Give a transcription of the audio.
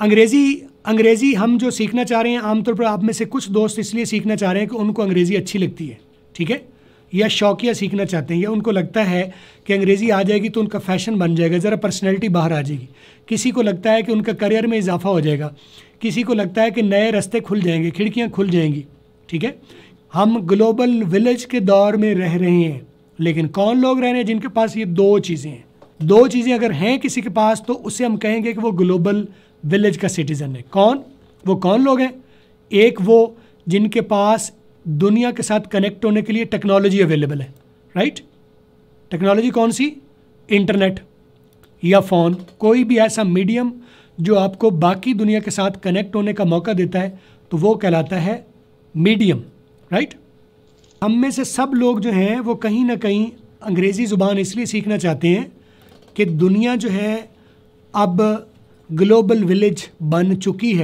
अंग्रेज़ी अंग्रेज़ी हम जो सीखना चाह रहे हैं आमतौर पर आप में से कुछ दोस्त इसलिए सीखना चाह रहे हैं कि उनको अंग्रेज़ी अच्छी लगती है ठीक है या शौकिया सीखना चाहते हैं या उनको लगता है कि अंग्रेज़ी आ जाएगी तो उनका फैशन बन जाएगा ज़रा पर्सनैलिटी बाहर आ जाएगी किसी को लगता है कि उनका करियर में इजाफा हो जाएगा किसी को लगता है कि नए रास्ते खुल जाएंगे खिड़कियाँ खुल जाएंगी ठीक है हम ग्लोबल विलेज के दौर में रह रहे हैं लेकिन कौन लोग रह रहे हैं जिनके पास ये दो चीज़ें हैं दो चीज़ें अगर हैं किसी के पास तो उसे हम कहेंगे कि वो ग्लोबल विलेज का सिटीज़न है कौन वो कौन लोग हैं एक वो जिनके पास दुनिया के साथ कनेक्ट होने के लिए टेक्नोलॉजी अवेलेबल है राइट टेक्नोलॉजी कौन सी इंटरनेट या फ़ोन कोई भी ऐसा मीडियम जो आपको बाकी दुनिया के साथ कनेक्ट होने का मौका देता है तो वो कहलाता है मीडियम राइट हम में से सब लोग जो हैं वो कहीं ना कहीं अंग्रेज़ी ज़ुबान इसलिए सीखना चाहते हैं कि दुनिया जो है अब ग्लोबल विलेज बन चुकी है